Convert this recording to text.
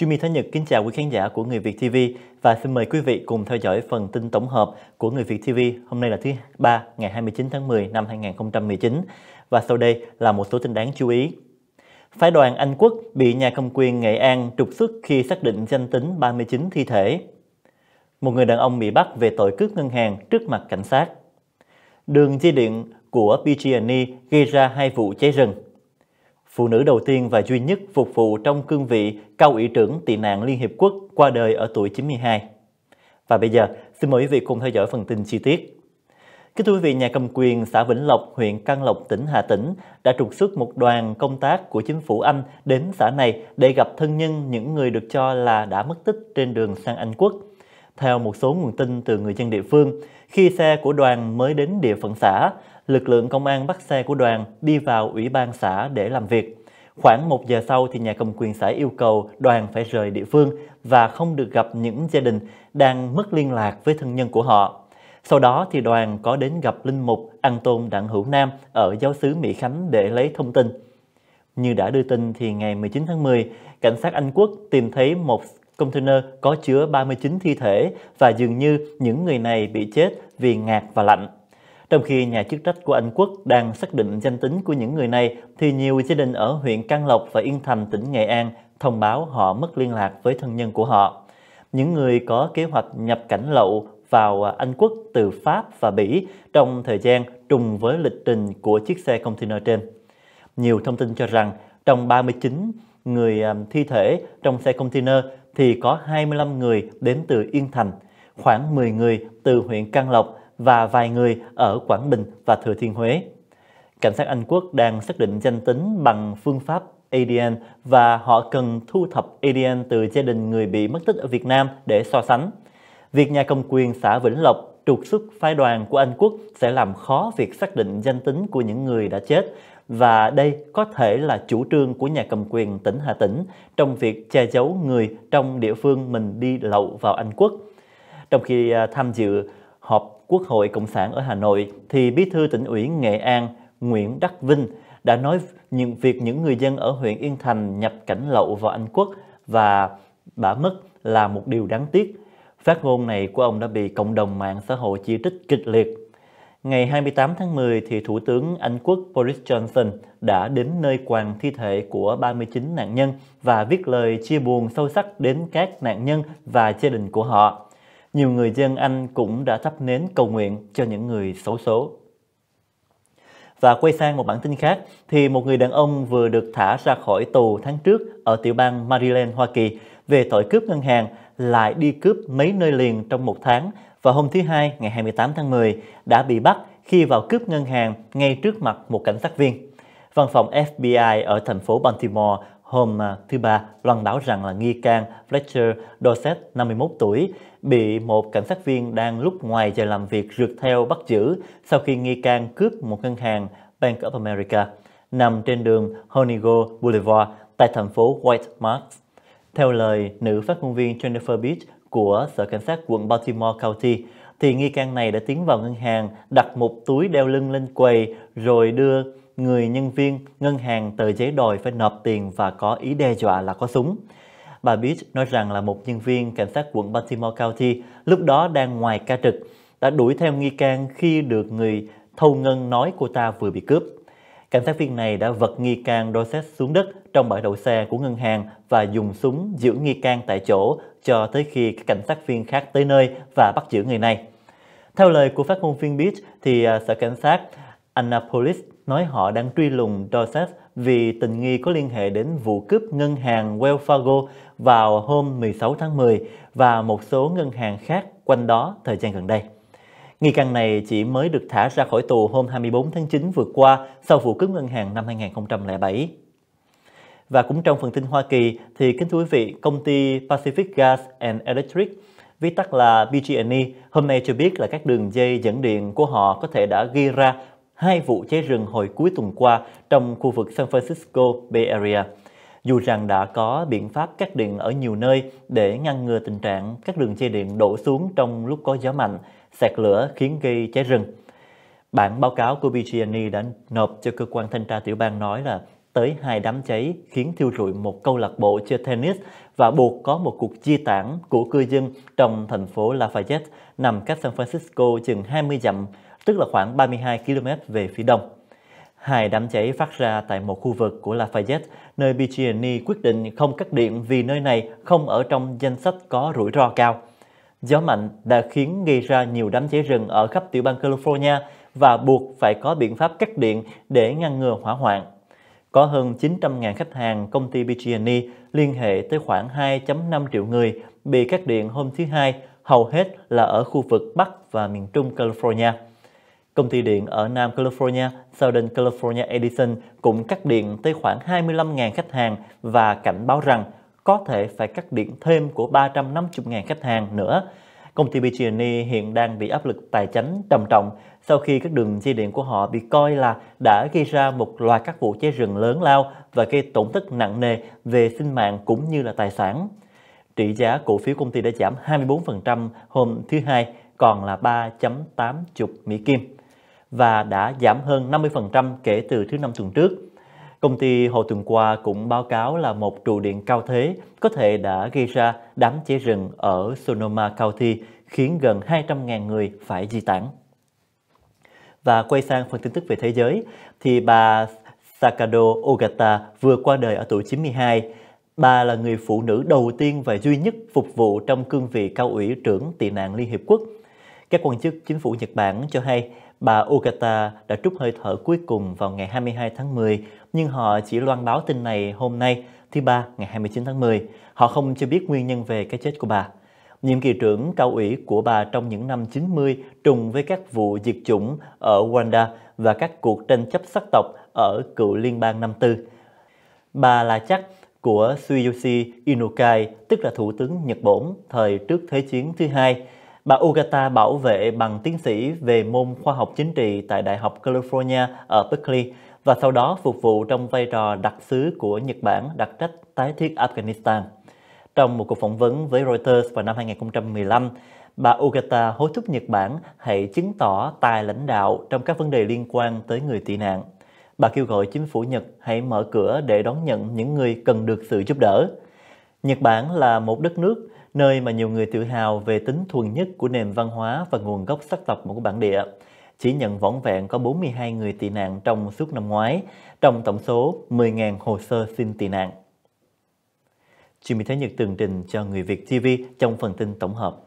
Jimmy Thái Nhật kính chào quý khán giả của Người Việt TV và xin mời quý vị cùng theo dõi phần tin tổng hợp của Người Việt TV hôm nay là thứ ba ngày 29 tháng 10 năm 2019 và sau đây là một số tin đáng chú ý Phái đoàn Anh quốc bị nhà cầm quyền Nghệ An trục xuất khi xác định danh tính 39 thi thể. Một người đàn ông bị bắt về tội cướp ngân hàng trước mặt cảnh sát. Đường dây điện của PG&E gây ra hai vụ cháy rừng. Phụ nữ đầu tiên và duy nhất phục vụ trong cương vị cao ủy trưởng tị nạn Liên Hiệp Quốc qua đời ở tuổi 92. Và bây giờ, xin mời quý vị cùng theo dõi phần tin chi tiết. Kính thưa quý vị, nhà cầm quyền xã Vĩnh Lộc, huyện Căn Lộc, tỉnh Hà Tĩnh đã trục xuất một đoàn công tác của chính phủ Anh đến xã này để gặp thân nhân những người được cho là đã mất tích trên đường sang Anh Quốc. Theo một số nguồn tin từ người dân địa phương, khi xe của đoàn mới đến địa phận xã, lực lượng công an bắt xe của đoàn đi vào ủy ban xã để làm việc. Khoảng một giờ sau thì nhà cầm quyền xã yêu cầu đoàn phải rời địa phương và không được gặp những gia đình đang mất liên lạc với thân nhân của họ. Sau đó thì đoàn có đến gặp Linh Mục An Tôn Đặng Hữu Nam ở giáo xứ Mỹ Khánh để lấy thông tin. Như đã đưa tin thì ngày 19 tháng 10, cảnh sát Anh Quốc tìm thấy một container có chứa 39 thi thể và dường như những người này bị chết vì ngạt và lạnh. Trong khi nhà chức trách của Anh Quốc đang xác định danh tính của những người này, thì nhiều gia đình ở huyện Can Lộc và Yên Thành, tỉnh Nghệ An thông báo họ mất liên lạc với thân nhân của họ. Những người có kế hoạch nhập cảnh lậu vào à, Anh Quốc từ Pháp và Bỉ trong thời gian trùng với lịch trình của chiếc xe container trên. Nhiều thông tin cho rằng trong 39 người à, thi thể trong xe container thì có 25 người đến từ Yên Thành, khoảng 10 người từ huyện Can Lộc và vài người ở Quảng Bình và Thừa Thiên Huế. Cảnh sát Anh Quốc đang xác định danh tính bằng phương pháp ADN và họ cần thu thập ADN từ gia đình người bị mất tích ở Việt Nam để so sánh. Việc nhà cầm quyền xã Vĩnh Lộc trục xuất phái đoàn của Anh Quốc sẽ làm khó việc xác định danh tính của những người đã chết và đây có thể là chủ trương của nhà cầm quyền tỉnh Hà Tĩnh trong việc che giấu người trong địa phương mình đi lậu vào Anh Quốc. Trong khi à, tham dự họp Quốc hội Cộng sản ở Hà Nội thì Bí thư tỉnh ủy Nghệ An Nguyễn Đắc Vinh đã nói những việc những người dân ở huyện Yên Thành nhập cảnh lậu vào Anh Quốc và đã mất là một điều đáng tiếc Phát ngôn này của ông đã bị cộng đồng mạng xã hội chỉ trích kịch liệt. Ngày 28 tháng 10, thì Thủ tướng Anh quốc Boris Johnson đã đến nơi quàng thi thể của 39 nạn nhân và viết lời chia buồn sâu sắc đến các nạn nhân và gia đình của họ. Nhiều người dân Anh cũng đã thắp nến cầu nguyện cho những người xấu số. Và quay sang một bản tin khác, thì một người đàn ông vừa được thả ra khỏi tù tháng trước ở tiểu bang Maryland, Hoa Kỳ về tội cướp ngân hàng lại đi cướp mấy nơi liền trong một tháng và hôm thứ Hai ngày 28 tháng 10 đã bị bắt khi vào cướp ngân hàng ngay trước mặt một cảnh sát viên. Văn phòng FBI ở thành phố Baltimore hôm à, thứ Ba loan báo rằng là nghi can Fletcher Dorset, 51 tuổi, bị một cảnh sát viên đang lúc ngoài giờ làm việc rượt theo bắt giữ sau khi nghi can cướp một ngân hàng Bank of America nằm trên đường Honigo Boulevard tại thành phố White Marks theo lời nữ phát ngôn viên Jennifer Beach của Sở Cảnh sát quận Baltimore County, thì nghi can này đã tiến vào ngân hàng, đặt một túi đeo lưng lên quầy rồi đưa người nhân viên ngân hàng tờ giấy đòi phải nộp tiền và có ý đe dọa là có súng. Bà Beach nói rằng là một nhân viên cảnh sát quận Baltimore County lúc đó đang ngoài ca trực đã đuổi theo nghi can khi được người thâu ngân nói cô ta vừa bị cướp. Cảnh sát viên này đã vật nghi can Dorset xuống đất trong bãi đậu xe của ngân hàng và dùng súng giữ nghi can tại chỗ cho tới khi các cảnh sát viên khác tới nơi và bắt giữ người này. Theo lời của phát ngôn viên Beach, thì à, sở cảnh sát Annapolis nói họ đang truy lùng Dorset vì tình nghi có liên hệ đến vụ cướp ngân hàng Wells Fargo vào hôm 16 tháng 10 và một số ngân hàng khác quanh đó thời gian gần đây. Nghi can này chỉ mới được thả ra khỏi tù hôm 24 tháng 9 vừa qua sau vụ cướp ngân hàng năm 2007. Và cũng trong phần tin Hoa Kỳ thì kính thưa quý vị, công ty Pacific Gas and Electric viết tắt là PG&E, hôm nay cho biết là các đường dây dẫn điện của họ có thể đã ghi ra hai vụ cháy rừng hồi cuối tuần qua trong khu vực San Francisco Bay Area. Dù rằng đã có biện pháp cắt điện ở nhiều nơi để ngăn ngừa tình trạng các đường dây điện đổ xuống trong lúc có gió mạnh, sạt lửa khiến gây cháy rừng. Bản báo cáo của PG&E đã nộp cho cơ quan thanh tra tiểu bang nói là tới hai đám cháy khiến thiêu rụi một câu lạc bộ chơi tennis và buộc có một cuộc chia tản của cư dân trong thành phố Lafayette nằm cách San Francisco chừng 20 dặm, tức là khoảng 32 km về phía đông. Hai đám cháy phát ra tại một khu vực của Lafayette, nơi PG&E quyết định không cắt điện vì nơi này không ở trong danh sách có rủi ro cao. Gió mạnh đã khiến gây ra nhiều đám cháy rừng ở khắp tiểu bang California và buộc phải có biện pháp cắt điện để ngăn ngừa hỏa hoạn. Có hơn 900.000 khách hàng công ty PG&E liên hệ tới khoảng 2.5 triệu người bị cắt điện hôm thứ Hai, hầu hết là ở khu vực Bắc và miền Trung California. Công ty điện ở Nam California, Southern California Edison cũng cắt điện tới khoảng 25.000 khách hàng và cảnh báo rằng có thể phải cắt điện thêm của 350.000 khách hàng nữa. Công ty PG&E hiện đang bị áp lực tài chính trầm trọng sau khi các đường dây điện của họ bị coi là đã gây ra một loạt các vụ cháy rừng lớn lao và gây tổn thất nặng nề về sinh mạng cũng như là tài sản. Trị giá cổ phiếu công ty đã giảm 24% hôm thứ Hai, còn là 3.80 Mỹ Kim và đã giảm hơn 50% kể từ thứ năm tuần trước. Công ty hồi tuần qua cũng báo cáo là một trụ điện cao thế có thể đã gây ra đám cháy rừng ở Sonoma County khiến gần 200.000 người phải di tản. Và quay sang phần tin tức về thế giới, thì bà Sakado Ogata vừa qua đời ở tuổi 92. Bà là người phụ nữ đầu tiên và duy nhất phục vụ trong cương vị cao ủy trưởng tị nạn Liên Hiệp Quốc. Các quan chức chính phủ Nhật Bản cho hay bà Ogata đã trút hơi thở cuối cùng vào ngày 22 tháng 10, nhưng họ chỉ loan báo tin này hôm nay, thứ ba ngày 29 tháng 10. Họ không cho biết nguyên nhân về cái chết của bà. Nhiệm kỳ trưởng cao ủy của bà trong những năm 90 trùng với các vụ diệt chủng ở Rwanda và các cuộc tranh chấp sắc tộc ở cựu liên bang năm tư. Bà là chắc của Suyoshi Inukai, tức là Thủ tướng Nhật Bổn thời trước Thế chiến thứ hai, Bà Ogata bảo vệ bằng tiến sĩ về môn khoa học chính trị tại Đại học California ở Berkeley và sau đó phục vụ trong vai trò đặc sứ của Nhật Bản đặc trách tái thiết Afghanistan. Trong một cuộc phỏng vấn với Reuters vào năm 2015, bà Ogata hối thúc Nhật Bản hãy chứng tỏ tài lãnh đạo trong các vấn đề liên quan tới người tị nạn. Bà kêu gọi chính phủ Nhật hãy mở cửa để đón nhận những người cần được sự giúp đỡ. Nhật Bản là một đất nước nơi mà nhiều người tự hào về tính thuần nhất của nền văn hóa và nguồn gốc sắc tộc của bản địa. Chỉ nhận vỏn vẹn có 42 người tị nạn trong suốt năm ngoái, trong tổng số 10.000 hồ sơ xin tị nạn. Jimmy Thế Nhật tường trình cho Người Việt TV trong phần tin tổng hợp.